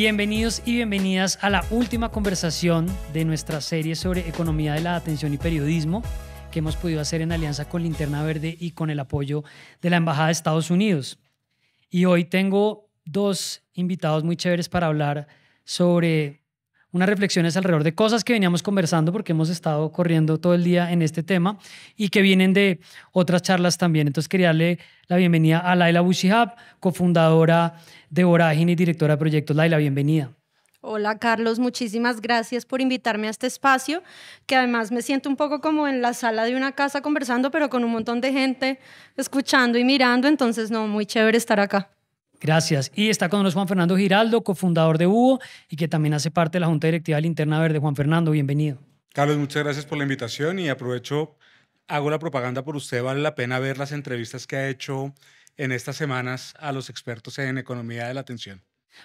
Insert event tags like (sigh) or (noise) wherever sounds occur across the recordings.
Bienvenidos y bienvenidas a la última conversación de nuestra serie sobre economía de la atención y periodismo que hemos podido hacer en alianza con Linterna Verde y con el apoyo de la Embajada de Estados Unidos. Y hoy tengo dos invitados muy chéveres para hablar sobre unas reflexiones alrededor de cosas que veníamos conversando porque hemos estado corriendo todo el día en este tema y que vienen de otras charlas también. Entonces quería darle la bienvenida a Laila Bushihab, cofundadora de Vorágine y directora de proyectos. Laila, bienvenida. Hola Carlos, muchísimas gracias por invitarme a este espacio, que además me siento un poco como en la sala de una casa conversando, pero con un montón de gente escuchando y mirando, entonces no, muy chévere estar acá. Gracias. Y está con nosotros Juan Fernando Giraldo, cofundador de Hugo y que también hace parte de la Junta Directiva de Linterna Verde. Juan Fernando, bienvenido. Carlos, muchas gracias por la invitación y aprovecho, hago la propaganda por usted. Vale la pena ver las entrevistas que ha hecho en estas semanas a los expertos en economía de la atención.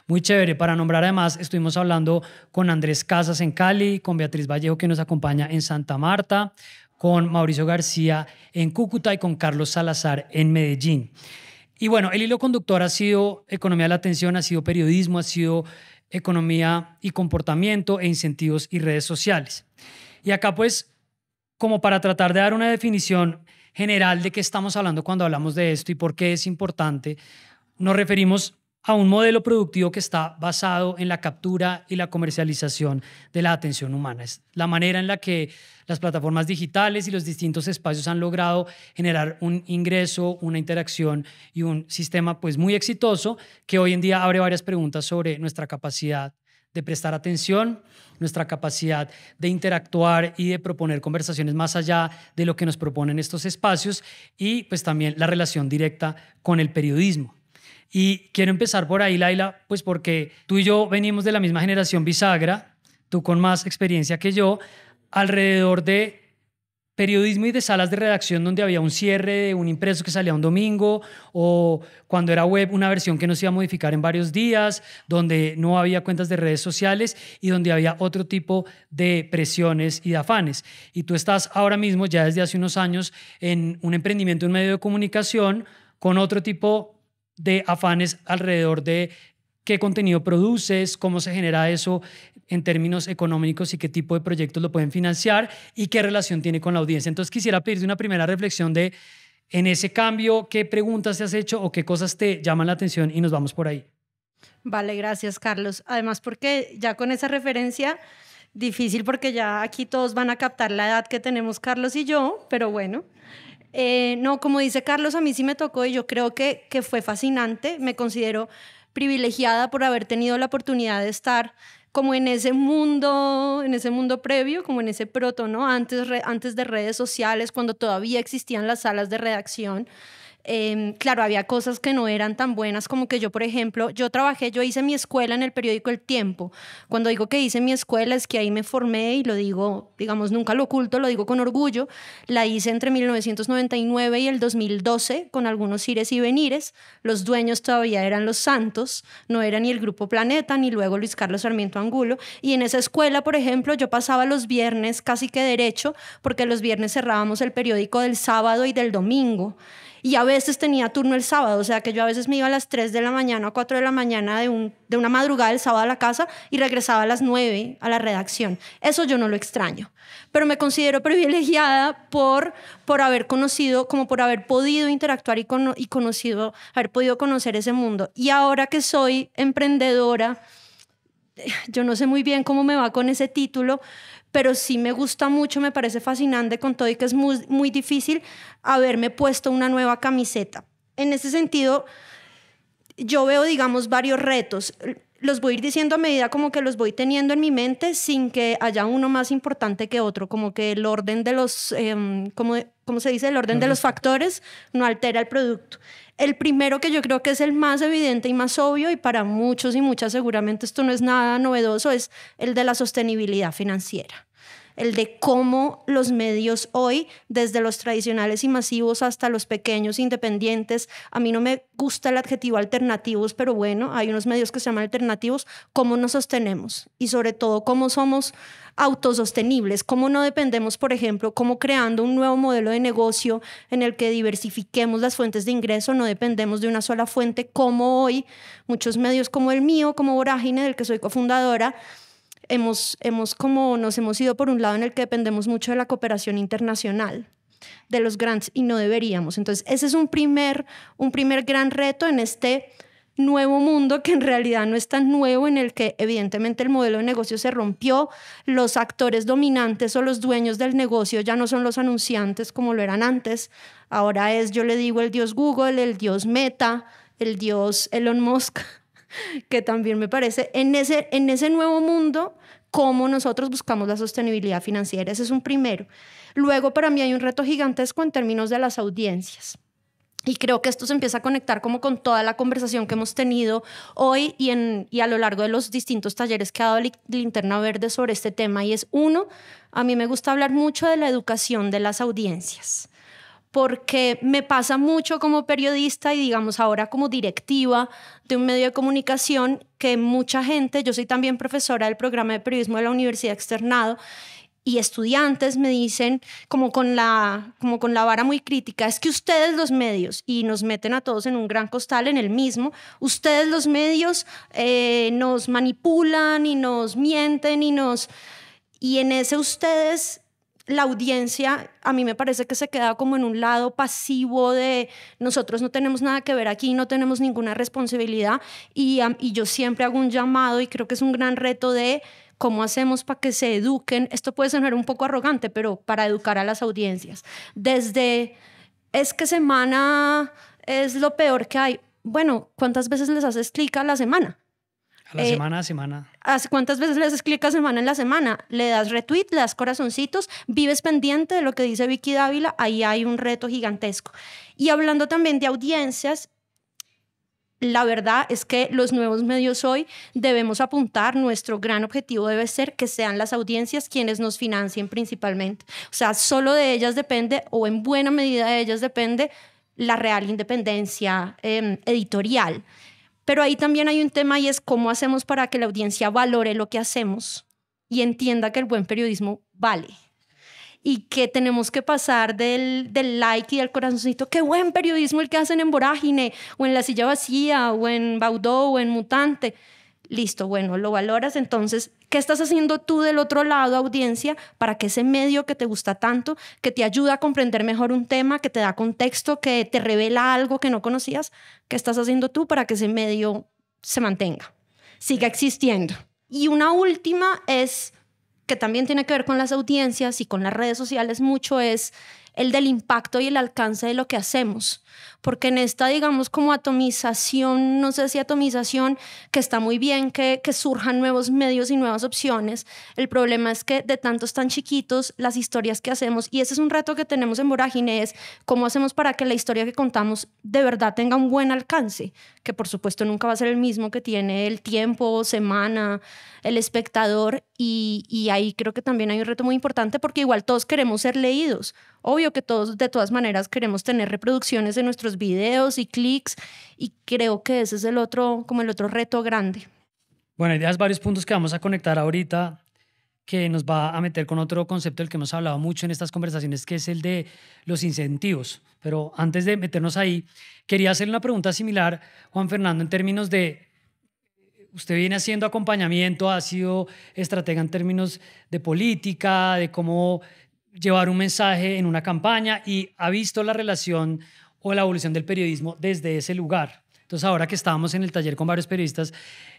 Muy chévere. Para nombrar además, estuvimos hablando con Andrés Casas en Cali, con Beatriz Vallejo que nos acompaña en Santa Marta, con Mauricio García en Cúcuta y con Carlos Salazar en Medellín. Y bueno, el hilo conductor ha sido economía de la atención, ha sido periodismo, ha sido economía y comportamiento e incentivos y redes sociales. Y acá pues, como para tratar de dar una definición general de qué estamos hablando cuando hablamos de esto y por qué es importante, nos referimos a un modelo productivo que está basado en la captura y la comercialización de la atención humana. Es la manera en la que las plataformas digitales y los distintos espacios han logrado generar un ingreso, una interacción y un sistema pues muy exitoso que hoy en día abre varias preguntas sobre nuestra capacidad de prestar atención, nuestra capacidad de interactuar y de proponer conversaciones más allá de lo que nos proponen estos espacios y pues también la relación directa con el periodismo. Y quiero empezar por ahí, Laila, pues porque tú y yo venimos de la misma generación bisagra, tú con más experiencia que yo, alrededor de periodismo y de salas de redacción donde había un cierre de un impreso que salía un domingo o cuando era web una versión que no se iba a modificar en varios días, donde no había cuentas de redes sociales y donde había otro tipo de presiones y de afanes. Y tú estás ahora mismo, ya desde hace unos años, en un emprendimiento un medio de comunicación con otro tipo de afanes alrededor de qué contenido produces, cómo se genera eso en términos económicos y qué tipo de proyectos lo pueden financiar y qué relación tiene con la audiencia. Entonces quisiera pedirte una primera reflexión de en ese cambio, qué preguntas te has hecho o qué cosas te llaman la atención y nos vamos por ahí. Vale, gracias Carlos. Además, porque ya con esa referencia, difícil porque ya aquí todos van a captar la edad que tenemos Carlos y yo, pero bueno. Eh, no, como dice Carlos, a mí sí me tocó y yo creo que, fue fascinante. Me considero privilegiada por haber tenido la oportunidad de estar como en ese mundo, en ese mundo previo, como en ese proto, Antes, antes de redes sociales, cuando todavía existían las salas de redacción. Em, claro, había cosas que no eran tan buenas como que yo, por ejemplo, yo trabajé, yo hice mi escuela en el periódico El Tiempo. Cuando digo que hice mi escuela es que ahí me formé y lo digo, digamos, nunca lo oculto, lo digo con orgullo. La hice entre 1999 y el 2012 con algunos ires y venires. Los dueños todavía eran los Santos, no era ni el Grupo Planeta ni luego Luis Carlos Sarmiento Angulo. Y en esa escuela, por ejemplo, yo pasaba los viernes casi que derecho porque los viernes cerrábamos el periódico del sábado y del domingo y a veces tenía turno el sábado, o sea que yo a veces me iba a las 3 de la mañana o 4 de la mañana de, una madrugada el sábado a la casa y regresaba a las 9 a la redacción. Eso yo no lo extraño, pero me considero privilegiada por, por haber conocido, como por haber podido interactuar y, con, y conocido, haber podido conocer ese mundo. Y ahora que soy emprendedora, eh, yo no sé muy bien cómo me va con ese título, pero sí me gusta mucho, me parece fascinante con todo y que es muy, difícil haberme puesto una nueva camiseta. En ese sentido, yo veo, digamos, varios retos. Los voy a ir diciendo a medida como que los voy teniendo en mi mente sin que haya uno más importante que otro, como que el orden de los, em, como, como, se dice, el orden de los factores no altera el producto. El primero que yo creo que es el más evidente y más obvio, y para muchos y muchas seguramente esto no es nada novedoso, es el de la sostenibilidad financiera el de cómo los medios hoy, desde los tradicionales y masivos hasta los pequeños, independientes, a mí no me gusta el adjetivo alternativos, pero bueno, hay unos medios que se llaman alternativos, cómo nos sostenemos y sobre todo cómo somos autosostenibles, cómo no dependemos, por ejemplo, cómo creando un nuevo modelo de negocio en el que diversifiquemos las fuentes de ingreso, no dependemos de una sola fuente, como hoy muchos medios como el mío, como Vorágine, del que soy cofundadora, hemos, hemos como nos hemos ido por un lado en el que dependemos mucho de la cooperación internacional de los grants y no deberíamos. Entonces, ese es un primer, un primer gran reto en este nuevo mundo que en realidad no es tan nuevo, en el que evidentemente el modelo de negocio se rompió, los actores dominantes o los dueños del negocio ya no son los anunciantes como lo eran antes, ahora es, yo le digo, el dios Google, el dios Meta, el dios Elon Musk, (laughs) que también me parece, en ese, en ese nuevo mundo cómo nosotros buscamos la sostenibilidad financiera. Ese es un primero. Luego, para mí hay un reto gigantesco en términos de las audiencias. Y creo que esto se empieza a conectar como con toda la conversación que hemos tenido hoy y, a lo largo de los distintos talleres que ha dado Linterna Verde sobre este tema. Y es uno, a mí me gusta hablar mucho de la educación de las audiencias porque me pasa mucho como periodista y digamos ahora como directiva de un medio de comunicación que mucha gente, yo soy también profesora del programa de periodismo de la Universidad Externado y estudiantes me dicen como con la como con la vara muy crítica es que ustedes los medios y nos meten a todos en un gran costal en el mismo ustedes los medios eh, nos manipulan y nos mienten y nos y en ese ustedes la audiencia a mí me parece que se queda como en un lado pasivo de nosotros no tenemos nada que ver aquí, no tenemos ninguna responsabilidad y, yo siempre hago un llamado y creo que es un gran reto de cómo hacemos para que se eduquen. Esto puede sonar un poco arrogante, pero para educar a las audiencias. Desde es que semana es lo peor que hay. Bueno, ¿cuántas veces les haces clic a la semana? la eh, semana a semana. ¿Cuántas veces le haces clic a semana en la semana? Le das retweet, le das corazoncitos, vives pendiente de lo que dice Vicky Dávila, ahí hay un reto gigantesco. Y hablando también de audiencias, la verdad es que los nuevos medios hoy debemos apuntar, nuestro gran objetivo debe ser que sean las audiencias quienes nos financien principalmente. O sea, solo de ellas depende, o en buena medida de ellas depende, la real independencia em, editorial. Pero ahí también hay un tema y es cómo hacemos para que la audiencia valore lo que hacemos y entienda que el buen periodismo vale y que tenemos que pasar del, del, like y del corazoncito, qué buen periodismo el que hacen en Vorágine o en La Silla Vacía o en Baudó o en Mutante, Listo, bueno, lo valoras. Entonces, ¿qué estás haciendo tú del otro lado, audiencia, para que ese medio que te gusta tanto, que te ayuda a comprender mejor un tema, que te da contexto, que te revela algo que no conocías, ¿qué estás haciendo tú para que ese medio se mantenga, siga existiendo? Y una última es, que también tiene que ver con las audiencias y con las redes sociales mucho, es el del impacto y el alcance de lo que hacemos. Porque en esta, digamos, como atomización, no sé si atomización, que está muy bien que, surjan nuevos medios y nuevas opciones, el problema es que de tantos tan chiquitos, las historias que hacemos, y ese es un reto que tenemos en Vorágine, es cómo hacemos para que la historia que contamos de verdad tenga un buen alcance, que por supuesto nunca va a ser el mismo que tiene el tiempo, semana, el espectador, y ahí creo que también hay un reto muy importante porque igual todos queremos ser leídos. Obvio que todos de todas maneras queremos tener reproducciones de nuestros videos y clics y creo que ese es el otro, como el otro reto grande. Bueno, hay varios puntos que vamos a conectar ahorita que nos va a meter con otro concepto del que hemos hablado mucho en estas conversaciones, que es el de los incentivos. Pero antes de meternos ahí, quería hacer una pregunta similar, Juan Fernando, en términos de, usted viene haciendo acompañamiento, ha sido estratega en términos de política, de cómo llevar un mensaje en una campaña y ha visto la relación o la evolución del periodismo desde ese lugar. Entonces, ahora que estábamos en el taller con varios periodistas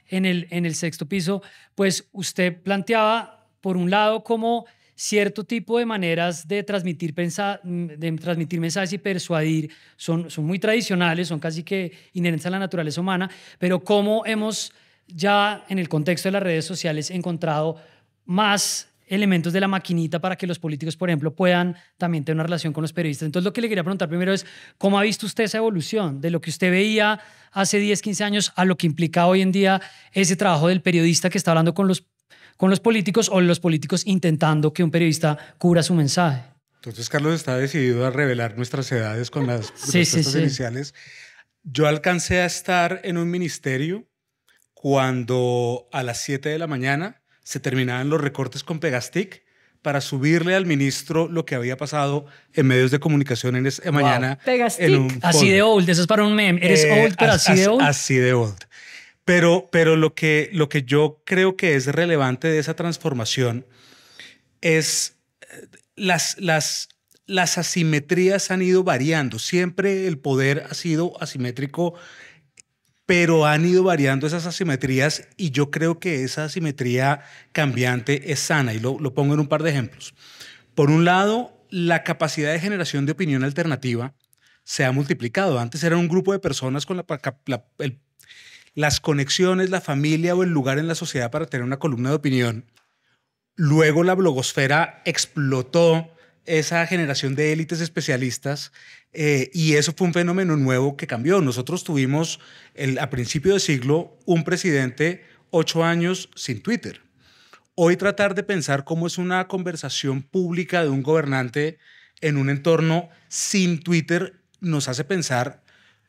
en el, en el sexto piso, pues usted planteaba, por un lado, como cierto tipo de maneras de transmitir, de transmitir mensajes y persuadir son, son muy tradicionales, son casi que inherentes a la naturaleza humana, pero cómo hemos ya en el contexto de las redes sociales encontrado más elementos de la maquinita para que los políticos, por ejemplo, puedan también tener una relación con los periodistas. Entonces, lo que le quería preguntar primero es, ¿cómo ha visto usted esa evolución de lo que usted veía hace 10, 15 años a lo que implica hoy en día ese trabajo del periodista que está hablando con los, con los políticos o los políticos intentando que un periodista cubra su mensaje? Entonces, Carlos está decidido a revelar nuestras edades con las sí, iniciales. Yo alcancé a estar en un ministerio cuando a las 7 de la mañana se terminaban los recortes con Pegastic para subirle al ministro lo que había pasado en medios de comunicación en esa mañana. Pegastic. así de old, eso es para un meme. Eres eh, old, pero así de old. Así de old. Pero, pero lo, que, lo que yo creo que es relevante de esa transformación es eh, las, las, las asimetrías han ido variando. Siempre el poder ha sido asimétrico pero han ido variando esas asimetrías y yo creo que esa asimetría cambiante es sana y lo, pongo en un par de ejemplos. Por un lado, la capacidad de generación de opinión alternativa se ha multiplicado. Antes era un grupo de personas con las conexiones, la familia o el lugar en la sociedad para tener una columna de opinión. Luego la blogosfera explotó esa generación de élites especialistas eh, y eso fue un fenómeno nuevo que cambió. Nosotros tuvimos a principio de siglo un presidente ocho años sin Twitter. Hoy tratar de pensar cómo es una conversación pública de un gobernante en un entorno sin Twitter nos hace pensar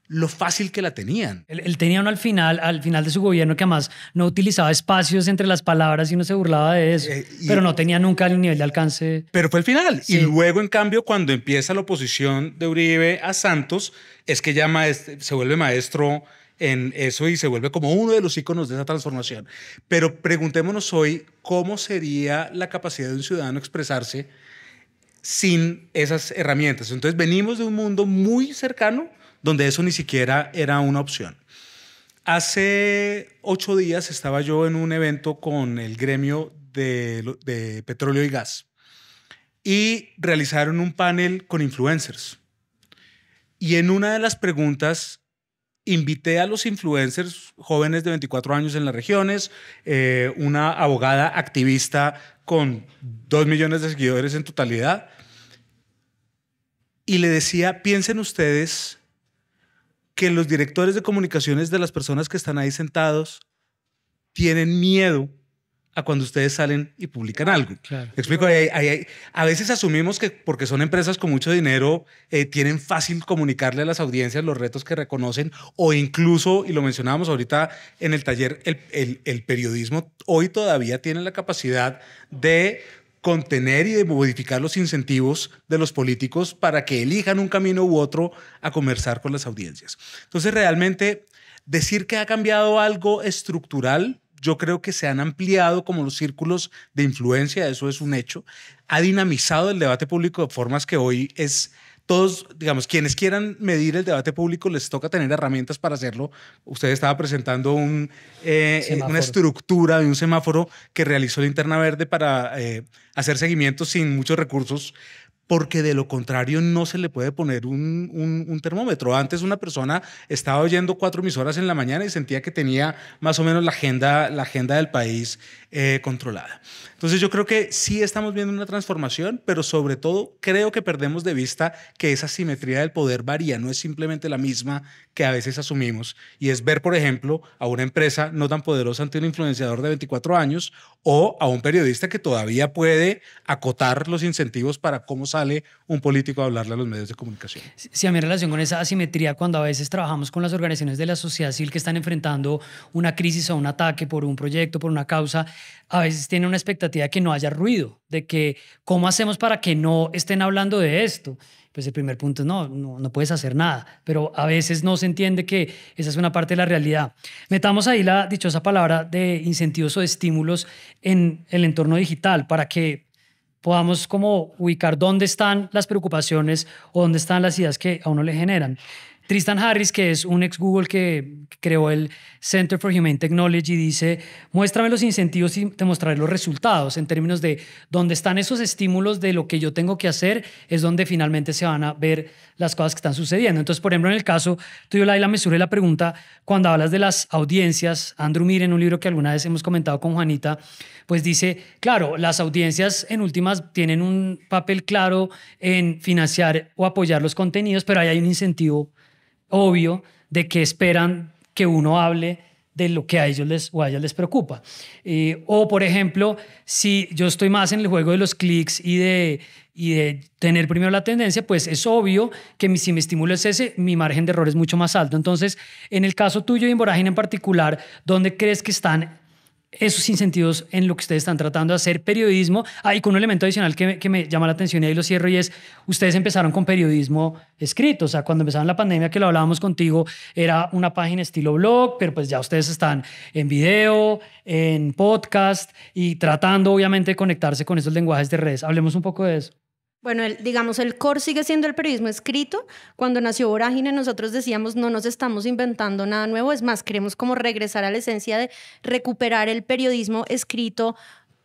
lo fácil que la tenían. Él, tenía uno al final, al final de su gobierno que además no utilizaba espacios entre las palabras y uno se burlaba de eso, eh, pero no tenía nunca el nivel de alcance. Pero fue el final. Y luego, en cambio, cuando empieza la oposición de Uribe a Santos, es que ya se vuelve maestro en eso y se vuelve como uno de los iconos de esa transformación. Pero preguntémonos hoy cómo sería la capacidad de un ciudadano expresarse sin esas herramientas. Entonces venimos de un mundo muy cercano donde eso ni siquiera era una opción. Hace ocho días estaba yo en un evento con el gremio de, petróleo y gas y realizaron un panel con influencers. Y en una de las preguntas invité a los influencers jóvenes de 24 años en las regiones, eh, una abogada activista con dos millones de seguidores en totalidad, y le decía, piensen ustedes que los directores de comunicaciones de las personas que están ahí sentados tienen miedo a cuando ustedes salen y publican algo. explico, a veces asumimos que porque son empresas con mucho dinero, eh, tienen fácil comunicarle a las audiencias los retos que reconocen o incluso, y lo mencionábamos ahorita en el taller, el periodismo hoy todavía tiene la capacidad de contener y de modificar los incentivos de los políticos para que elijan un camino u otro a conversar con las audiencias. Entonces, realmente, decir que ha cambiado algo estructural, yo creo que se han ampliado como los círculos de influencia, eso es un hecho, ha dinamizado el debate público de formas que hoy es todos, digamos, quienes quieran medir el debate público les toca tener herramientas para hacerlo. Usted estaba presentando eh, eh, una estructura de un semáforo que realizó Interna Verde para eh, hacer seguimiento sin muchos recursos, porque de lo contrario no se le puede poner un, un, termómetro. Antes una persona estaba oyendo cuatro emisoras en la mañana y sentía que tenía más o menos la agenda, la agenda del país eh, controlada. Entonces yo creo que sí estamos viendo una transformación, pero sobre todo creo que perdemos de vista que esa simetría del poder varía, no es simplemente la misma que a veces asumimos. Y es ver, por ejemplo, a una empresa no tan poderosa ante un influenciador de 24 años o a un periodista que todavía puede acotar los incentivos para cómo sale un político a hablarle a los medios de comunicación. si a mi relación con esa asimetría, cuando a veces trabajamos con las organizaciones de la sociedad civil que están enfrentando una crisis o un ataque por un proyecto, por una causa, a veces tiene una expectativa que no haya ruido, de que cómo hacemos para que no estén hablando de esto pues el primer punto es no, no, no, puedes hacer nada, pero a veces no se entiende que esa es una parte de la realidad. Metamos ahí la dichosa palabra de incentivos o de estímulos en el entorno digital para que podamos como ubicar dónde están las preocupaciones o dónde están las ideas que a uno le generan. Tristan Harris, que es un ex Google que creó el Center for Humane Technology, dice, muéstrame los incentivos y te mostraré los resultados en términos de dónde están esos estímulos de lo que yo tengo que hacer, es donde finalmente se van a ver las cosas que están sucediendo. Entonces, por ejemplo, en el caso tuyo, Laila, me surge la pregunta, cuando hablas de las audiencias, Andrew Mir, en un libro que alguna vez hemos comentado con Juanita, pues dice, claro, las audiencias en últimas tienen un papel claro en financiar o apoyar los contenidos, pero ahí hay un incentivo obvio de que esperan que uno hable de lo que a ellos les, o a ellas les preocupa. Eh, o, por ejemplo, si yo estoy más en el juego de los clics y de, y de tener primero la tendencia, pues es obvio que mi, si mi estímulo es ese, mi margen de error es mucho más alto. Entonces, en el caso tuyo y en Vorágine en particular, ¿dónde crees que están esos incentivos en lo que ustedes están tratando de hacer periodismo. Ah, y con un elemento adicional que me, llama la atención y ahí lo cierro y es, ustedes empezaron con periodismo escrito, o sea, cuando empezaron la pandemia que lo hablábamos contigo, era una página estilo blog, pero pues ya ustedes están en video, en podcast y tratando obviamente de conectarse con esos lenguajes de redes. Hablemos un poco de eso. Bueno, digamos, el core sigue siendo el periodismo escrito. Cuando nació Vorágine, nosotros decíamos, no nos estamos inventando nada nuevo, es más, queremos como regresar a la esencia de recuperar el periodismo escrito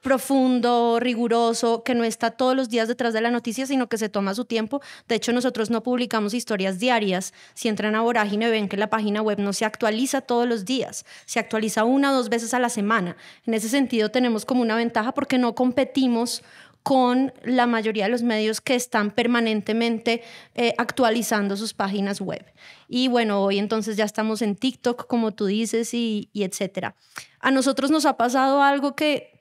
profundo, riguroso, que no está todos los días detrás de la noticia, sino que se toma su tiempo. De hecho, nosotros no publicamos historias diarias. Si entran a Vorágine, ven que la página web no se actualiza todos los días, se actualiza una o dos veces a la semana. En ese sentido, tenemos como una ventaja porque no competimos con la mayoría de los medios que están permanentemente eh, actualizando sus páginas web. Y bueno, hoy entonces ya estamos en TikTok, como tú dices, y, y etcétera. A nosotros nos ha pasado algo que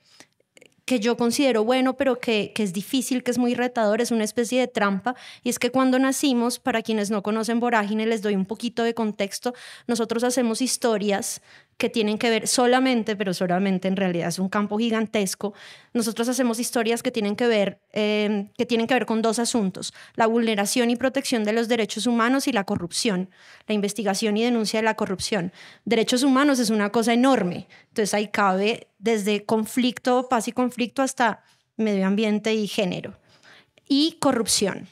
que yo considero bueno, pero que, que, es difícil, que es muy retador, es una especie de trampa. Y es que cuando nacimos, para quienes no conocen Vorágine, les doy un poquito de contexto, nosotros hacemos historias que tienen que ver solamente, pero solamente en realidad es un campo gigantesco. Nosotros hacemos historias que tienen que ver, em, que tienen que ver con dos asuntos, la vulneración y protección de los derechos humanos y la corrupción, la investigación y denuncia de la corrupción. Derechos humanos es una cosa enorme, entonces ahí cabe desde conflicto, paz y conflicto hasta medio ambiente y género. Y corrupción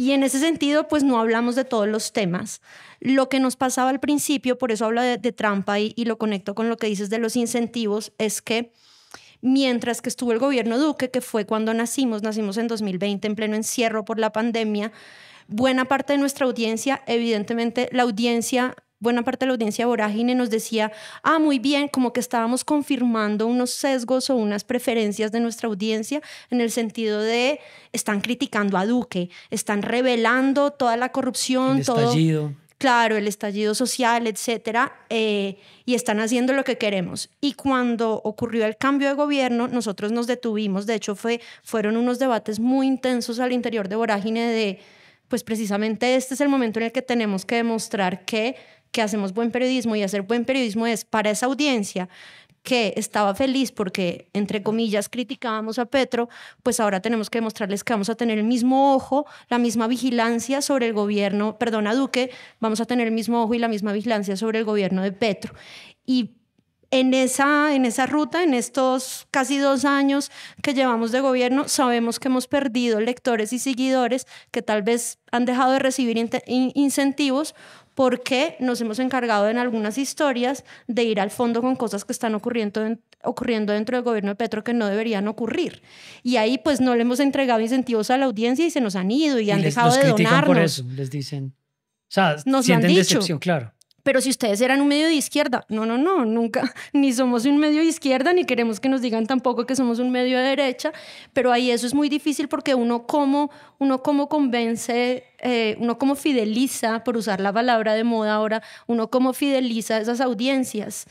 y en ese sentido, pues no hablamos de todos los temas. Lo que nos pasaba al principio, por eso habla de, trampa y, y, lo conecto con lo que dices de los incentivos, es que mientras que estuvo el gobierno Duque, que fue cuando nacimos, nacimos en 2020 en pleno encierro por la pandemia, buena parte de nuestra audiencia, evidentemente la audiencia buena parte de la audiencia vorágine nos decía, ah, muy bien, como que estábamos confirmando unos sesgos o unas preferencias de nuestra audiencia en el sentido de están criticando a Duque, están revelando toda la corrupción, el estallido. todo. Claro, el estallido social, etcétera, eh, y están haciendo lo que queremos. Y cuando ocurrió el cambio de gobierno, nosotros nos detuvimos. De hecho, fue, fueron unos debates muy intensos al interior de Vorágine de, pues precisamente este es el momento en el que tenemos que demostrar que que hacemos buen periodismo y hacer buen periodismo es para esa audiencia que estaba feliz porque, entre comillas, criticábamos a Petro, pues ahora tenemos que demostrarles que vamos a tener el mismo ojo, la misma vigilancia sobre el gobierno, perdón, Duque, vamos a tener el mismo ojo y la misma vigilancia sobre el gobierno de Petro. Y en esa, en esa ruta, en estos casi dos años que llevamos de gobierno, sabemos que hemos perdido lectores y seguidores que tal vez han dejado de recibir incentivos porque nos hemos encargado en algunas historias de ir al fondo con cosas que están ocurriendo, dentro del gobierno de Petro que no deberían ocurrir. Y ahí pues no le hemos entregado incentivos a la audiencia y se nos han ido y, han dejado de donarnos. Por eso, les dicen. O sea, nos han dicho, decepción, claro. Pero si ustedes eran un medio de izquierda, no, no, no, nunca, (laughs) ni somos un medio de izquierda, ni queremos que nos digan tampoco que somos un medio de derecha, pero ahí eso es muy difícil porque uno como, uno convence, eh, uno como fideliza, por usar la palabra de moda ahora, uno como fideliza esas audiencias.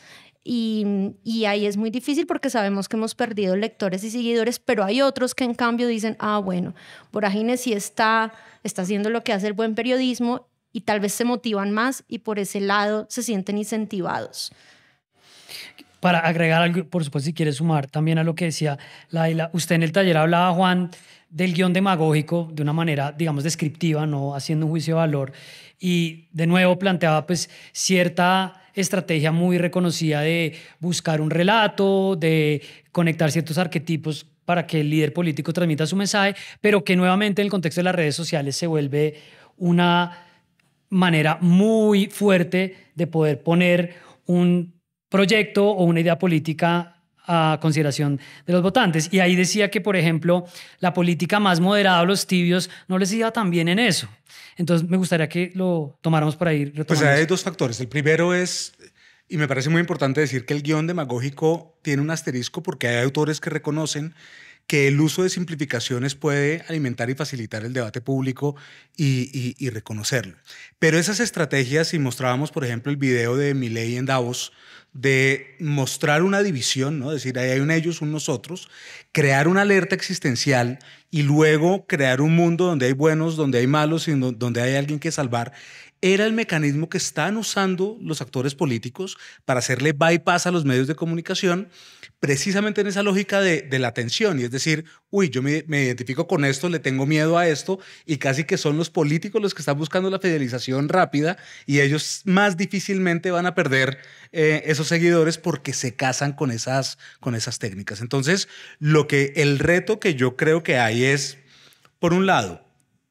Y, ahí es muy difícil porque sabemos que hemos perdido lectores y seguidores, pero hay otros que en cambio dicen, ah, bueno, Vorágine sí está, está haciendo lo que hace el buen periodismo y tal vez se motivan más y por ese lado se sienten incentivados. Para agregar algo, por supuesto, si quiere sumar también a lo que decía Laila, usted en el taller hablaba, Juan, del guión demagógico de una manera, digamos, descriptiva, no haciendo un juicio de valor. Y de nuevo planteaba pues cierta estrategia muy reconocida de buscar un relato, de conectar ciertos arquetipos para que el líder político transmita su mensaje, pero que nuevamente en el contexto de las redes sociales se vuelve una manera muy fuerte de poder poner un proyecto o una idea política a consideración de los votantes. Y ahí decía que, por ejemplo, la política más moderada o los tibios no les iba tan bien en eso. Entonces, me gustaría que lo tomáramos por ahí. Pues hay dos factores. El primero es, y me parece muy importante decir que el guión demagógico tiene un asterisco porque hay autores que reconocen que el uso de simplificaciones puede alimentar y facilitar el debate público y, reconocerlo. Pero esas estrategias, si mostrábamos, por ejemplo, el video de Milei en Davos, de mostrar una división, ¿no? decir, ahí hay un ellos, un nosotros, crear una alerta existencial y luego crear un mundo donde hay buenos, donde hay malos y donde hay alguien que salvar, era el mecanismo que están usando los actores políticos para hacerle bypass a los medios de comunicación, precisamente en esa lógica de, la atención. y es decir, uy, yo me, identifico con esto, le tengo miedo a esto, y casi que son los políticos los que están buscando la fidelización rápida, y ellos más difícilmente van a perder eh, esos seguidores porque se casan con esas, con esas técnicas. Entonces, lo que el reto que yo creo que hay es, por un lado,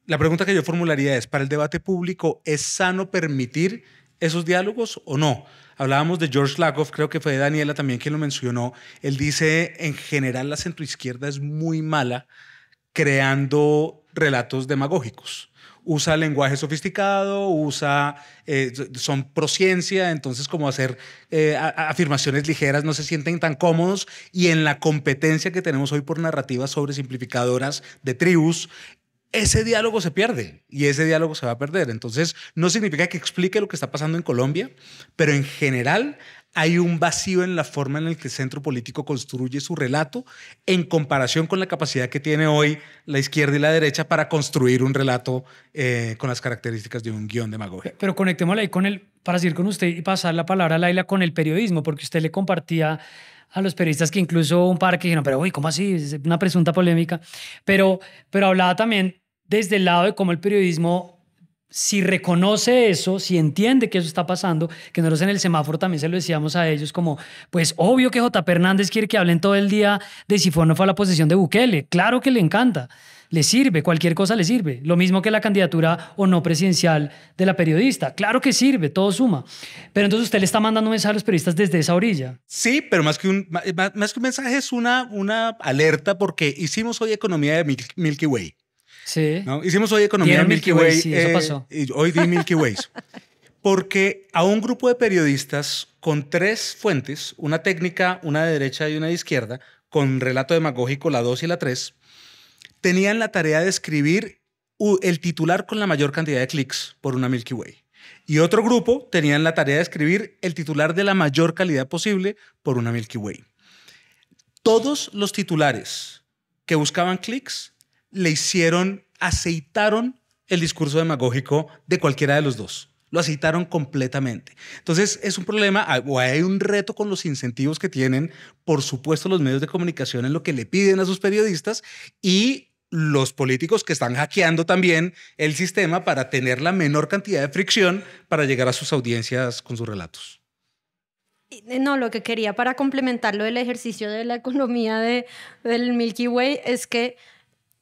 la pregunta que yo formularía es, ¿para el debate público es sano permitir esos diálogos o no? Hablábamos de George Lakoff, creo que fue Daniela también quien lo mencionó. Él dice, en general la centroizquierda es muy mala creando relatos demagógicos. Usa lenguaje sofisticado, usa, eh, son prociencia, entonces como hacer eh, afirmaciones ligeras no se sienten tan cómodos y en la competencia que tenemos hoy por narrativas sobresimplificadoras de tribus ese diálogo se pierde y ese diálogo se va a perder. Entonces, no significa que explique lo que está pasando en Colombia, pero en general hay un vacío en la forma en la que el centro político construye su relato en comparación con la capacidad que tiene hoy la izquierda y la derecha para construir un relato eh, con las características de un guión demagógico. Pero conectémosla ahí con el, para seguir con usted y pasar la palabra a Laila con el periodismo, porque usted le compartía a los periodistas que incluso un par que dijeron, pero uy, ¿cómo así? Es una presunta polémica. Pero, pero hablaba también desde el lado de cómo el periodismo, si reconoce eso, si entiende que eso está pasando, que nosotros en el semáforo también se lo decíamos a ellos, como, pues obvio que J. Fernández quiere que hablen todo el día de si fue o no fue a la posesión de Bukele, claro que le encanta le sirve, cualquier cosa le sirve. Lo mismo que la candidatura o no presidencial de la periodista. Claro que sirve, todo suma. Pero entonces usted le está mandando un mensaje a los periodistas desde esa orilla. Sí, pero más que un, que un mensaje es una, una alerta porque hicimos hoy economía de Milky Way. Hicimos hoy Economía Milky, Milky Way. eso eh, pasó. hoy di Milky (laughs) Ways. Porque a un grupo de periodistas con tres fuentes, una técnica, una de derecha y una de izquierda, con relato demagógico la 2 y la 3, tenían la tarea de escribir el titular con la mayor cantidad de clics por una Milky Way. Y otro grupo tenían la tarea de escribir el titular de la mayor calidad posible por una Milky Way. Todos los titulares que buscaban clics le hicieron, aceitaron el discurso demagógico de cualquiera de los dos. Lo aceitaron completamente. Entonces es un problema, o hay un reto con los incentivos que tienen, por supuesto, los medios de comunicación en lo que le piden a sus periodistas y los políticos que están hackeando también el sistema para tener la menor cantidad de fricción para llegar a sus audiencias con sus relatos. Eh, no, lo que quería para complementarlo del ejercicio de la economía de, del Milky Way es que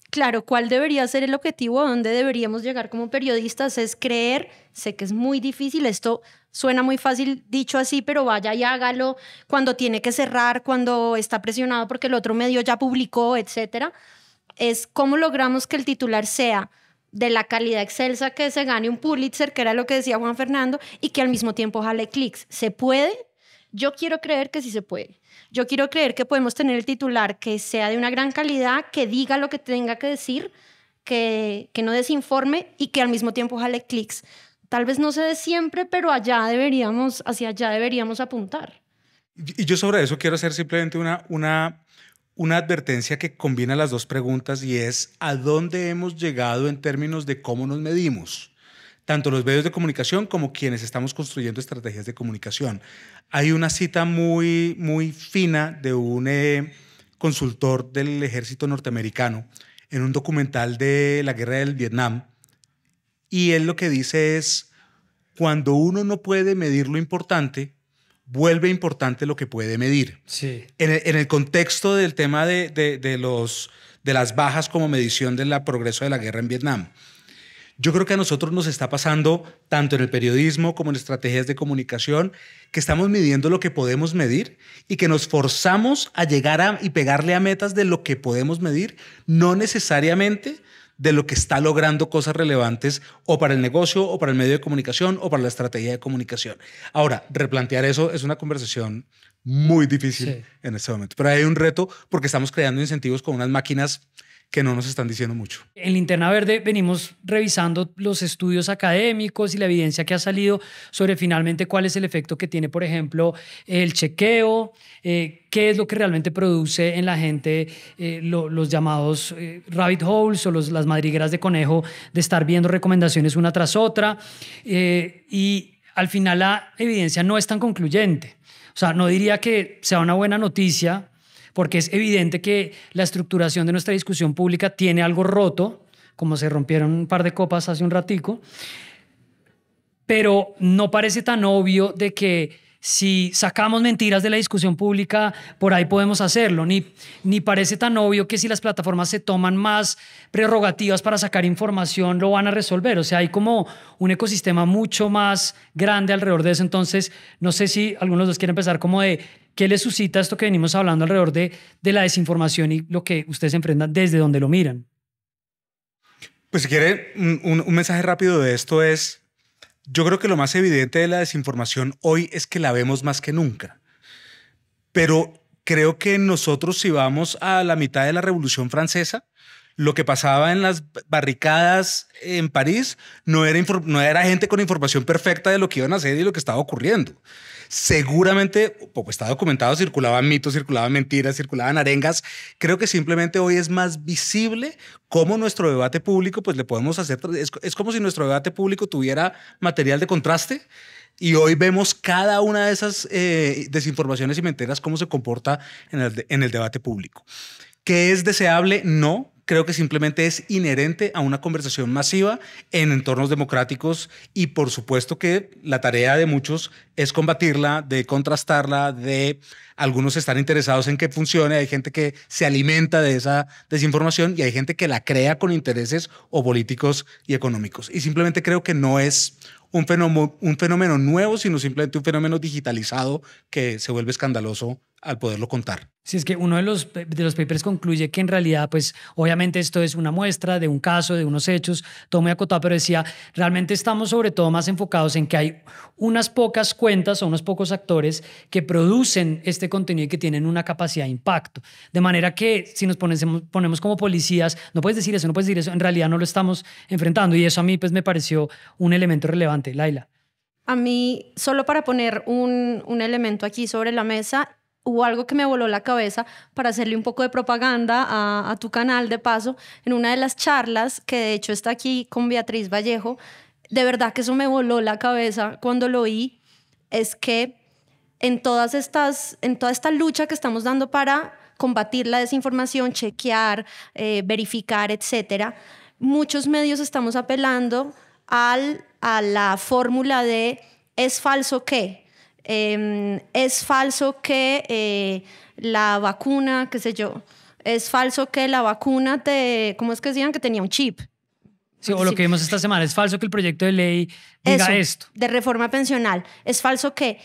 claro, cuál debería ser el objetivo, a dónde deberíamos llegar como periodistas, es creer, sé que es muy difícil, esto suena muy fácil dicho así, pero vaya y hágalo cuando tiene que cerrar, cuando está presionado porque el otro medio ya publicó, etc. Es cómo logramos que el titular sea de la calidad excelsa que se gane un Pulitzer, que era lo que decía Juan Fernando, y que al mismo tiempo jale clics. ¿Se puede? Yo quiero creer que sí se puede. Yo quiero creer que podemos tener el titular que sea de una gran calidad, que diga lo que tenga que decir, que, que no desinforme y que al mismo tiempo jale clics. Tal vez no se dé siempre, pero allá deberíamos, hacia allá deberíamos apuntar. Y yo sobre eso quiero hacer simplemente una, una, una advertencia que combina las dos preguntas y es, ¿a dónde hemos llegado en términos de cómo nos medimos? tanto los medios de comunicación como quienes estamos construyendo estrategias de comunicación. Hay una cita muy, muy fina de un eh, consultor del ejército norteamericano en un documental de la guerra del Vietnam y él lo que dice es, cuando uno no puede medir lo importante, vuelve importante lo que puede medir. En, el, contexto del tema los, de las bajas como medición del progreso de la guerra en Vietnam. Yo creo que a nosotros nos está pasando, tanto en el periodismo como en estrategias de comunicación, que estamos midiendo lo que podemos medir y que nos forzamos a llegar y pegarle a metas de lo que podemos medir, no necesariamente de lo que está logrando cosas relevantes o para el negocio o para el medio de comunicación o para la estrategia de comunicación. Ahora, replantear eso es una conversación muy difícil en este momento, pero hay un reto porque estamos creando incentivos con unas máquinas que no nos están diciendo mucho. En Linterna Verde venimos revisando los estudios académicos y la evidencia que ha salido sobre finalmente cuál es el efecto que tiene, por ejemplo, el chequeo, eh, qué es lo que realmente produce en la gente eh, los llamados eh, rabbit holes o las madrigueras de conejo de estar viendo recomendaciones una tras otra. y al final la evidencia no es tan concluyente. O sea, no diría que sea una buena noticia porque es evidente que la estructuración de nuestra discusión pública tiene algo roto, como se rompieron un par de copas hace un ratico, pero no parece tan obvio de que si sacamos mentiras de la discusión pública, por ahí podemos hacerlo. Ni, ni parece tan obvio que si las plataformas se toman más prerrogativas para sacar información, lo van a resolver. O sea, hay como un ecosistema mucho más grande alrededor de eso. Entonces, no sé si algunos de los quieren empezar como de ¿Qué le suscita esto que venimos hablando alrededor de, de la desinformación y lo que ustedes enfrentan desde donde lo miran? Pues si quiere, un, mensaje rápido de esto es, yo creo que lo más evidente de la desinformación hoy es que la vemos más que nunca. Pero creo que nosotros si vamos a la mitad de la Revolución Francesa, lo que pasaba en las barricadas en París no era, no era gente con información perfecta de lo que iban a hacer y lo que estaba ocurriendo seguramente, pues está documentado, circulaban mitos, circulaban mentiras, circulaban arengas. Creo que simplemente hoy es más visible cómo nuestro debate público, pues le podemos hacer, es, como si nuestro debate público tuviera material de contraste. Y hoy vemos cada una de esas eh, desinformaciones y mentiras, cómo se comporta en el, en el debate público. ¿Qué es deseable? No, creo que simplemente es inherente a una conversación masiva en entornos democráticos y por supuesto que la tarea de muchos es combatirla, de contrastarla, de algunos están interesados en que funcione, hay gente que se alimenta de esa desinformación y hay gente que la crea con intereses o políticos y económicos. Y simplemente creo que no es un fenómeno, un fenómeno nuevo, sino simplemente un fenómeno digitalizado que se vuelve escandaloso al poderlo contar. Si sí, es que uno de los, de los papers concluye que en realidad, pues obviamente esto es una muestra de un caso, de unos hechos, todo muy acotado, pero decía, realmente estamos sobre todo más enfocados en que hay unas pocas cuentas o unos pocos actores que producen este contenido y que tienen una capacidad de impacto. De manera que si nos ponemos, ponemos como policías, no puedes decir eso, no puedes decir eso, en realidad no lo estamos enfrentando y eso a mí pues me pareció un elemento relevante, Laila. A mí, solo para poner un, un elemento aquí sobre la mesa, hubo algo que me voló la cabeza para hacerle un poco de propaganda a, tu canal de paso, en una de las charlas que de hecho está aquí con Beatriz Vallejo, de verdad que eso me voló la cabeza cuando lo oí, es que en todas estas, en toda esta lucha que estamos dando para combatir la desinformación, chequear, eh, verificar, etcétera, muchos medios estamos apelando al, a la fórmula de es falso que, Em, es falso que eh, la vacuna, qué sé yo, es falso que la vacuna te, ¿cómo es que decían que tenía un chip? Sí, o lo que vimos esta semana, es falso que el proyecto de ley diga esto. De reforma pensional, es falso que...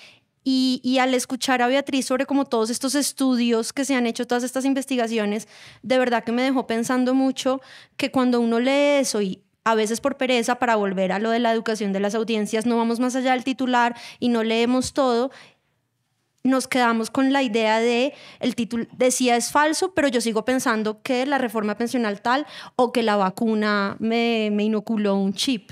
Y, y al escuchar a Beatriz sobre como todos estos estudios que se han hecho, todas estas investigaciones, de verdad que me dejó pensando mucho que cuando uno lee eso y, a veces por pereza, para volver a lo de la educación de las audiencias, no vamos más allá del titular y no leemos todo. Nos quedamos con la idea de, el título decía es falso, pero yo sigo pensando que la reforma pensional tal o que la vacuna me, me inoculó un chip.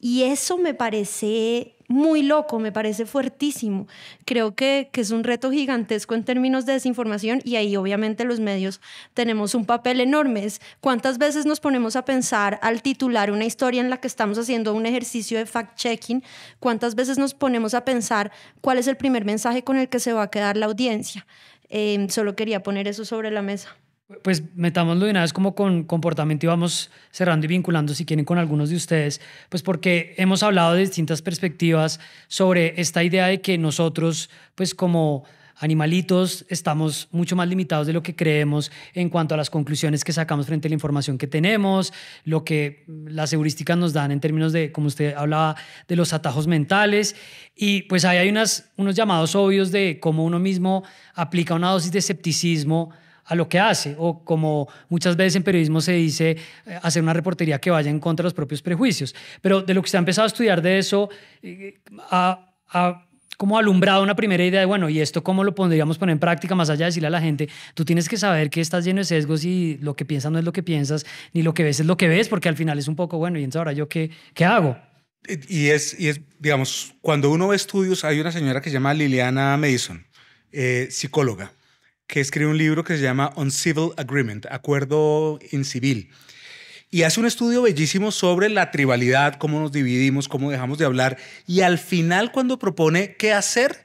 Y eso me parece muy loco, me parece fuertísimo. Creo que, es un reto gigantesco en términos de desinformación y ahí obviamente los medios tenemos un papel enorme. ¿Cuántas veces nos ponemos a pensar al titular una historia en la que estamos haciendo un ejercicio de fact-checking? ¿Cuántas veces nos ponemos a pensar cuál es el primer mensaje con el que se va a quedar la audiencia? Eh, solo quería poner eso sobre la mesa pues metámoslo de una vez como con comportamiento y vamos cerrando y vinculando si quieren con algunos de ustedes, pues porque hemos hablado de distintas perspectivas sobre esta idea de que nosotros pues como animalitos estamos mucho más limitados de lo que creemos en cuanto a las conclusiones que sacamos frente a la información que tenemos, lo que las heurísticas nos dan en términos de, como usted hablaba, de los atajos mentales. Y pues ahí hay unas, unos llamados obvios de cómo uno mismo aplica una dosis de escepticismo a lo que hace, o como muchas veces en periodismo se dice, eh, hacer una reportería que vaya en contra de los propios prejuicios. Pero de lo que se ha empezado a estudiar de eso, eh, ha, como alumbrado una primera idea de, bueno, ¿y esto cómo lo pondríamos poner en práctica más allá de decirle a la gente, tú tienes que saber que estás lleno de sesgos y lo que piensas no es lo que piensas, ni lo que ves es lo que ves, porque al final es un poco, bueno, ¿y entonces ahora yo qué, qué hago? Y es, y es, digamos, cuando uno ve estudios, hay una señora que se llama Liliana Mason, eh, psicóloga que escribe un libro que se llama On Civil Agreement, Acuerdo Incivil. Y hace un estudio bellísimo sobre la tribalidad, cómo nos dividimos, cómo dejamos de hablar. Y al final, cuando propone qué hacer,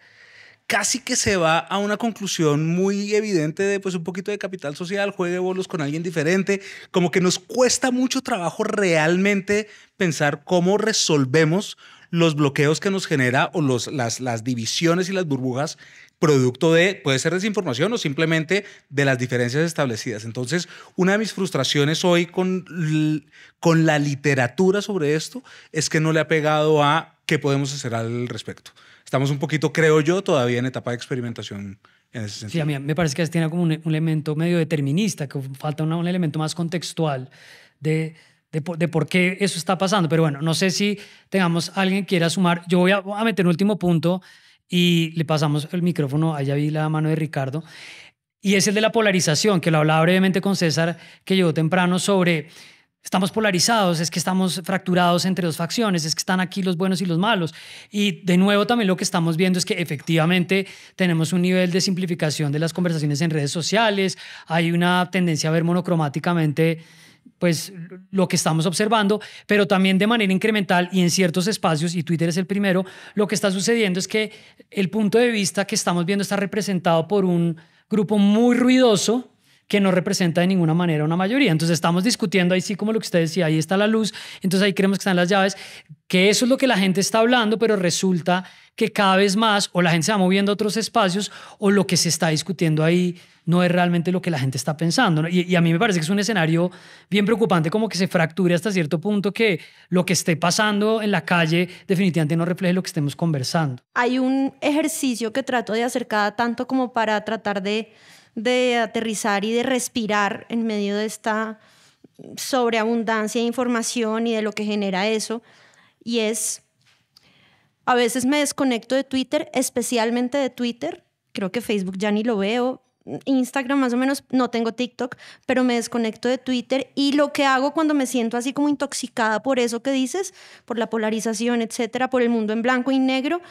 casi que se va a una conclusión muy evidente de pues, un poquito de capital social, juegue bolos con alguien diferente, como que nos cuesta mucho trabajo realmente pensar cómo resolvemos los bloqueos que nos genera o los, las, divisiones y las burbujas producto de, puede ser desinformación o simplemente de las diferencias establecidas. Entonces, una de mis frustraciones hoy con, con la literatura sobre esto es que no le ha pegado a qué podemos hacer al respecto. Estamos un poquito, creo yo, todavía en etapa de experimentación en ese sentido. Sí, a mí me parece que este tiene como un, elemento medio determinista, que falta un elemento más contextual de de por, qué eso está pasando. Pero bueno, no sé si tengamos alguien que quiera sumar. Yo voy a, meter un último punto y le pasamos el micrófono. Allá vi la mano de Ricardo. Y es el de la polarización, que lo hablaba brevemente con César, que llegó temprano, sobre estamos polarizados, es que estamos fracturados entre dos facciones, es que están aquí los buenos y los malos. Y de nuevo también lo que estamos viendo es que efectivamente tenemos un nivel de simplificación de las conversaciones en redes sociales, hay una tendencia a ver monocromáticamente pues lo que estamos observando, pero también de manera incremental y en ciertos espacios, y Twitter es el primero, lo que está sucediendo es que el punto de vista que estamos viendo está representado por un grupo muy ruidoso, que no representa de ninguna manera una mayoría. Entonces estamos discutiendo ahí sí como lo que usted decía, ahí está la luz, entonces ahí creemos que están las llaves, que eso es lo que la gente está hablando, pero resulta que cada vez más o la gente se va moviendo a otros espacios o lo que se está discutiendo ahí no es realmente lo que la gente está pensando. Y, a mí me parece que es un escenario bien preocupante, como que se fracture hasta cierto punto que lo que esté pasando en la calle definitivamente no refleje lo que estemos conversando. Hay un ejercicio que trato de hacer tanto como para tratar de de aterrizar y de respirar en medio de esta sobreabundancia de información y de lo que genera eso. Y es, a veces me desconecto de Twitter, especialmente de Twitter. Creo que Facebook ya ni lo veo, Instagram más o menos, no tengo TikTok, pero me desconecto de Twitter y lo que hago cuando me siento así como intoxicada por eso que dices, por la polarización, etcétera, por el mundo en blanco y negro,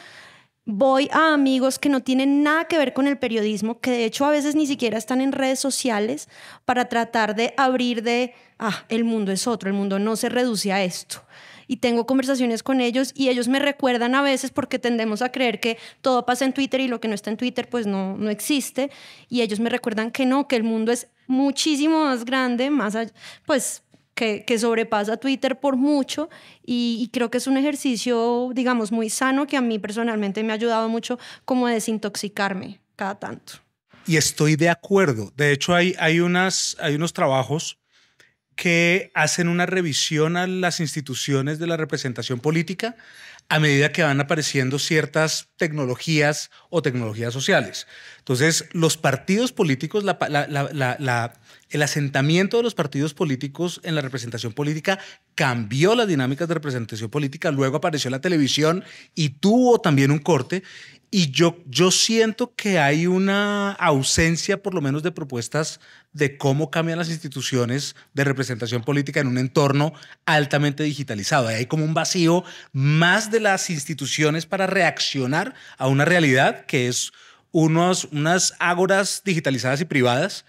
voy a amigos que no tienen nada que ver con el periodismo, que de hecho a veces ni siquiera están en redes sociales, para tratar de abrir de, ah, el mundo es otro, el mundo no se reduce a esto. Y tengo conversaciones con ellos y ellos me recuerdan a veces porque tendemos a creer que todo pasa en Twitter y lo que no está en Twitter pues no, no existe. Y ellos me recuerdan que no, que el mundo es muchísimo más grande, más allá, pues que, que, sobrepasa Twitter por mucho y, creo que es un ejercicio, digamos, muy sano que a mí personalmente me ha ayudado mucho como a desintoxicarme cada tanto. Y estoy de acuerdo. De hecho, hay, hay, unas, hay unos trabajos que hacen una revisión a las instituciones de la representación política a medida que van apareciendo ciertas tecnologías o tecnologías sociales. Entonces, los partidos políticos, el asentamiento de los partidos políticos en la representación política cambió las dinámicas de representación política, luego apareció la televisión y tuvo también un corte. Y yo, yo siento que hay una ausencia, por lo menos, de propuestas de cómo cambian las instituciones de representación política en un entorno altamente digitalizado. hay como un vacío más de las instituciones para reaccionar a una realidad que es unas ágoras digitalizadas y privadas,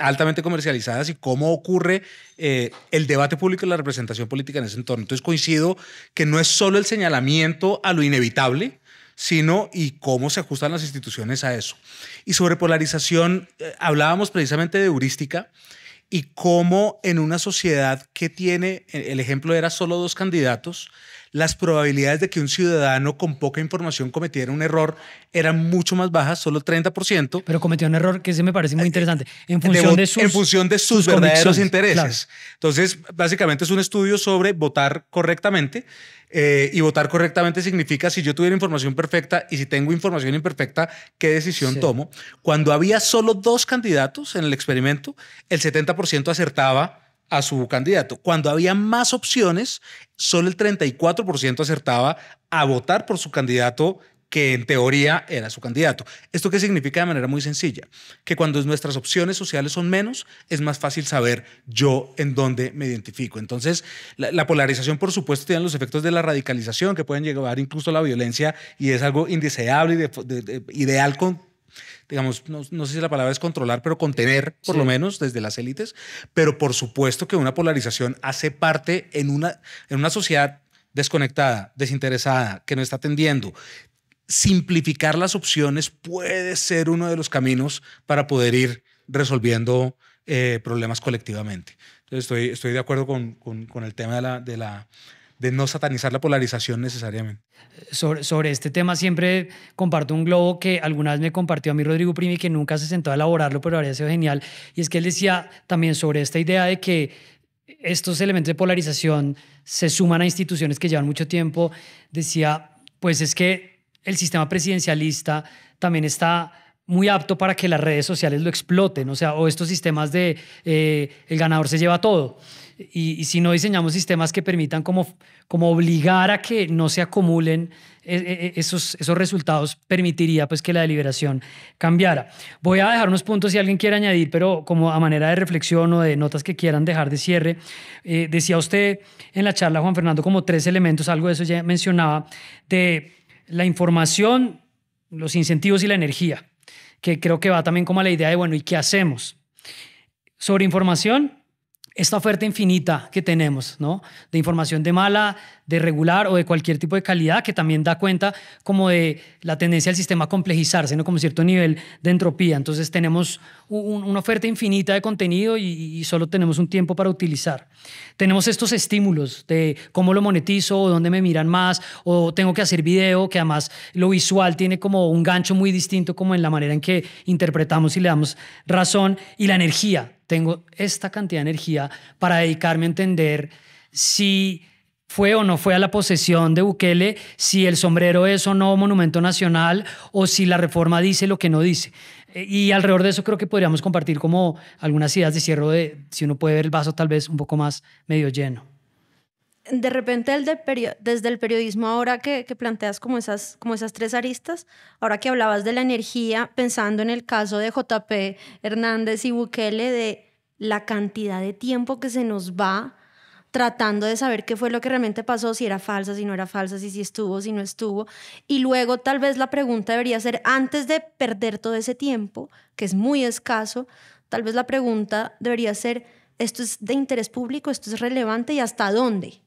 altamente comercializadas, y cómo ocurre eh, el debate público y la representación política en ese entorno. Entonces coincido que no es solo el señalamiento a lo inevitable, sino y cómo se ajustan las instituciones a eso. Y sobre polarización, eh, hablábamos precisamente de heurística y cómo en una sociedad que tiene, el ejemplo era solo dos candidatos, las probabilidades de que un ciudadano con poca información cometiera un error eran mucho más bajas, solo 30%. Pero cometió un error que se me parece muy eh, interesante, eh, en función de, sus, verdaderos intereses. Entonces, básicamente es un estudio sobre votar correctamente. Eh, y votar correctamente significa si yo tuviera información perfecta y si tengo información imperfecta, ¿qué decisión tomo? Cuando había solo dos candidatos en el experimento, el 70% acertaba a su candidato. Cuando había más opciones, solo el 34% acertaba a votar por su candidato que en teoría era su candidato. ¿Esto qué significa de manera muy sencilla? Que cuando nuestras opciones sociales son menos, es más fácil saber yo en dónde me identifico. Entonces, la, polarización, por supuesto, tiene los efectos de la radicalización que pueden llevar incluso a la violencia y es algo indeseable y ideal con digamos, no, sé si la palabra es controlar, pero contener, por lo menos, desde las élites. Pero por supuesto que una polarización hace parte en una, en una sociedad desconectada, desinteresada, que no está atendiendo. Simplificar las opciones puede ser uno de los caminos para poder ir resolviendo eh, problemas colectivamente. Entonces, estoy, estoy de acuerdo con, el tema de la, de la de no satanizar la polarización necesariamente. Sobre, este tema siempre comparto un globo que alguna vez me compartió a mí Rodrigo Primi, que nunca se sentó a elaborarlo, pero habría sido genial. Y es que él decía también sobre esta idea de que estos elementos de polarización se suman a instituciones que llevan mucho tiempo. Decía, pues es que el sistema presidencialista también está muy apto para que las redes sociales lo exploten, o sea, o estos sistemas de eh, el ganador se lleva todo. Y, si no diseñamos sistemas que permitan como, como obligar a que no se acumulen eh, eh, esos, esos resultados, permitiría pues que la deliberación cambiara. Voy a dejar unos puntos si alguien quiere añadir, pero como a manera de reflexión o de notas que quieran dejar de cierre, decía usted en la charla, Juan Fernando, como tres elementos, algo de eso ya mencionaba, de la información, los incentivos y la energía que creo que va también como a la idea de, bueno, ¿y qué hacemos? Sobre información, esta oferta infinita que tenemos, ¿no? De información de mala, de regular o de cualquier tipo de calidad que también da cuenta como de la tendencia del sistema a complejizarse, ¿no? Como cierto nivel de entropía. Entonces tenemos una oferta infinita de contenido y, y, solo tenemos un tiempo para utilizar. Tenemos estos estímulos de cómo lo monetizo, o dónde me miran más, o tengo que hacer video, que además lo visual tiene como un gancho muy distinto como en la manera en que interpretamos y le damos razón, y la energía tengo esta cantidad de energía para dedicarme a entender si fue o no fue a la posesión de Bukele, si el sombrero es o no monumento nacional, o si la reforma dice lo que no dice. Eh, y alrededor de eso creo que podríamos compartir como algunas ideas de cierre de si uno puede ver el vaso tal vez un poco más medio lleno de repente el desde el periodismo, ahora que, planteas como esas, como esas tres aristas, ahora que hablabas de la energía, pensando en el caso de JP Hernández y Bukele, de la cantidad de tiempo que se nos va tratando de saber qué fue lo que realmente pasó, si era falsa, si no era falsa, si, si estuvo, si no estuvo. Y luego tal vez la pregunta debería ser, antes de perder todo ese tiempo, que es muy escaso, tal vez la pregunta debería ser, ¿esto es de interés público? ¿Esto es relevante? ¿Y hasta dónde?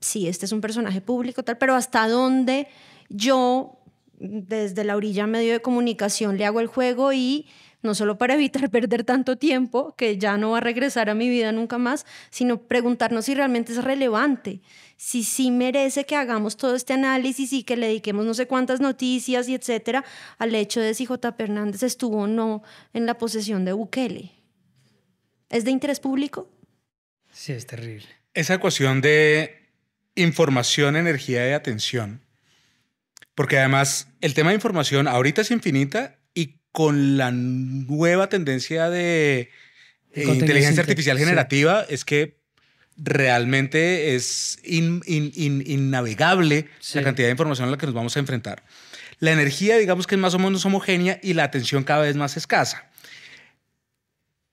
sí, este es un personaje público, tal, pero hasta dónde yo, desde la orilla medio de comunicación, le hago el juego y no solo para evitar (laughs) perder tanto tiempo, que ya no va a regresar a mi vida nunca más, sino preguntarnos si realmente es relevante, si sí merece que hagamos todo este análisis y que le dediquemos no sé cuántas noticias y etcétera al hecho de si J. Fernández estuvo o no en la posesión de Bukele. ¿Es de interés público? Sí, es terrible. Esa ecuación de información, energía y atención. Porque además el tema de información ahorita es infinita y con la nueva tendencia de eh, inteligencia artificial generativa es que realmente es in, innavegable la cantidad de información a la que nos vamos a enfrentar. La energía, digamos que es más o menos homogénea y la atención cada vez más escasa.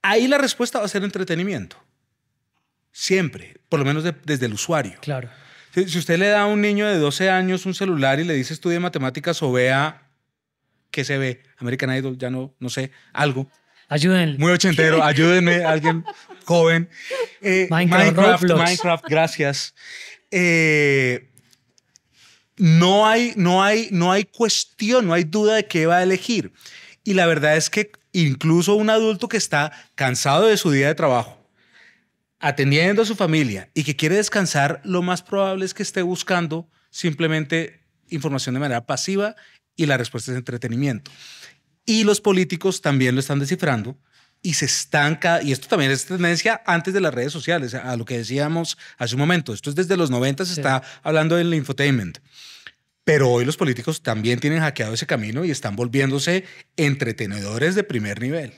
Ahí la respuesta va a ser entretenimiento. Siempre, por lo menos desde el usuario. Claro. Si usted le da a un niño de 12 años un celular y le dice estudie matemáticas o vea, que se ve? American Idol, ya no, no sé, algo. Ayúdenme. Muy ochentero, ayúdenme, alguien joven. Eh, Minecraft, Minecraft, gracias. Eh, no hay, no, hay, no hay cuestión, no hay duda de qué va a elegir. Y la verdad es que incluso un adulto que está cansado de su día de trabajo, atendiendo a su familia y que quiere descansar, lo más probable es que esté buscando simplemente información de manera pasiva y la respuesta es entretenimiento. Y los políticos también lo están descifrando y se estanca, y esto también es tendencia antes de las redes sociales, a lo que decíamos hace un momento, esto es desde los 90 se está hablando del infotainment. Pero hoy los políticos también tienen hackeado ese camino y están volviéndose entretenedores de primer nivel.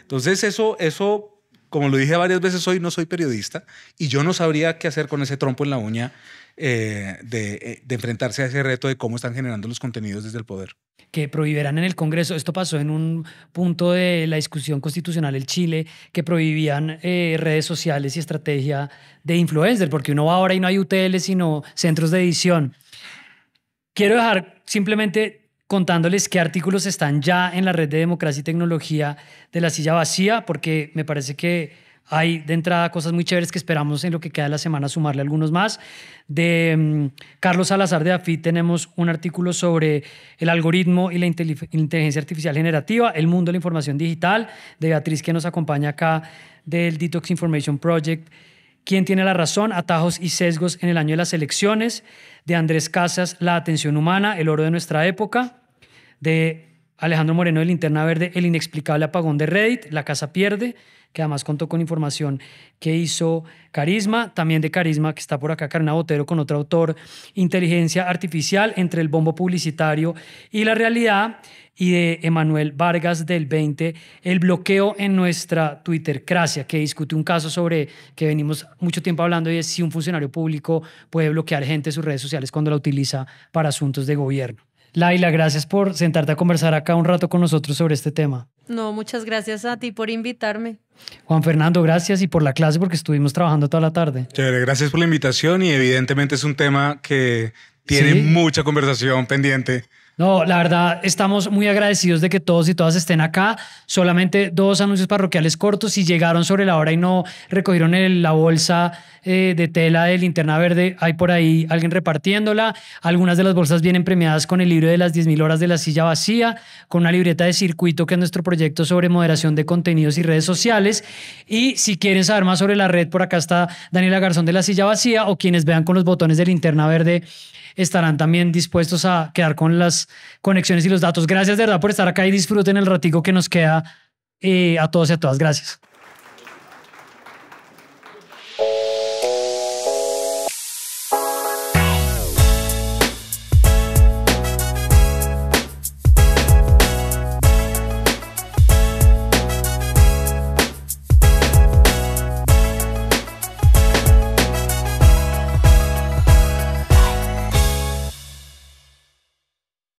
Entonces eso, eso como lo dije varias veces hoy, no soy periodista y yo no sabría qué hacer con ese trompo en la uña eh, eh, de, enfrentarse a ese reto de cómo están generando los contenidos desde el poder. Que prohibirán en el Congreso, esto pasó en un punto de la discusión constitucional en Chile, que prohibían eh, redes sociales y estrategia de influencer, porque uno va ahora y no hay UTL, sino centros de edición. Quiero dejar simplemente contándoles qué artículos están ya en la red de democracia y tecnología de la silla vacía, porque me parece que hay de entrada cosas muy chéveres que esperamos en lo que queda de la semana sumarle algunos más. De mm, Carlos Salazar de AFI tenemos un artículo sobre el algoritmo y la inteligencia artificial generativa, el mundo de la información digital, de Beatriz que nos acompaña acá del Detox Information Project. ¿Quién tiene la razón? Atajos y sesgos en el año de las elecciones, de Andrés Casas, La atención humana, el oro de nuestra época de Alejandro Moreno de Linterna Verde, El inexplicable apagón de Reddit, La Casa Pierde, que además contó con información que hizo Carisma, también de Carisma, que está por acá Carna Botero con otro autor, Inteligencia Artificial entre el bombo publicitario y la realidad, y de Emanuel Vargas del 20, El bloqueo en nuestra Twittercracia, que discute un caso sobre que venimos mucho tiempo hablando y es si un funcionario público puede bloquear gente en sus redes sociales cuando la utiliza para asuntos de gobierno. Laila, gracias por sentarte a conversar acá un rato con nosotros sobre este tema. No, muchas gracias a ti por invitarme. Juan Fernando, gracias y por la clase porque estuvimos trabajando toda la tarde. Chévere, gracias por la invitación y evidentemente es un tema que tiene mucha conversación pendiente. No, la verdad, estamos muy agradecidos de que todos y todas estén acá. Solamente dos anuncios parroquiales cortos. Si llegaron sobre la hora y no recogieron la bolsa eh, de tela de linterna verde, hay por ahí alguien repartiéndola. Algunas de las bolsas vienen premiadas con el libro de las 10.000 horas de la silla vacía, con una libreta de circuito que es nuestro proyecto sobre moderación de contenidos y redes sociales. Y si quieren saber más sobre la red, por acá está Daniela Garzón de la silla vacía o quienes vean con los botones de linterna verde estarán también dispuestos a quedar con las conexiones y los datos. Gracias de verdad por estar acá y disfruten el ratico que nos queda eh, a todos y a todas. Gracias.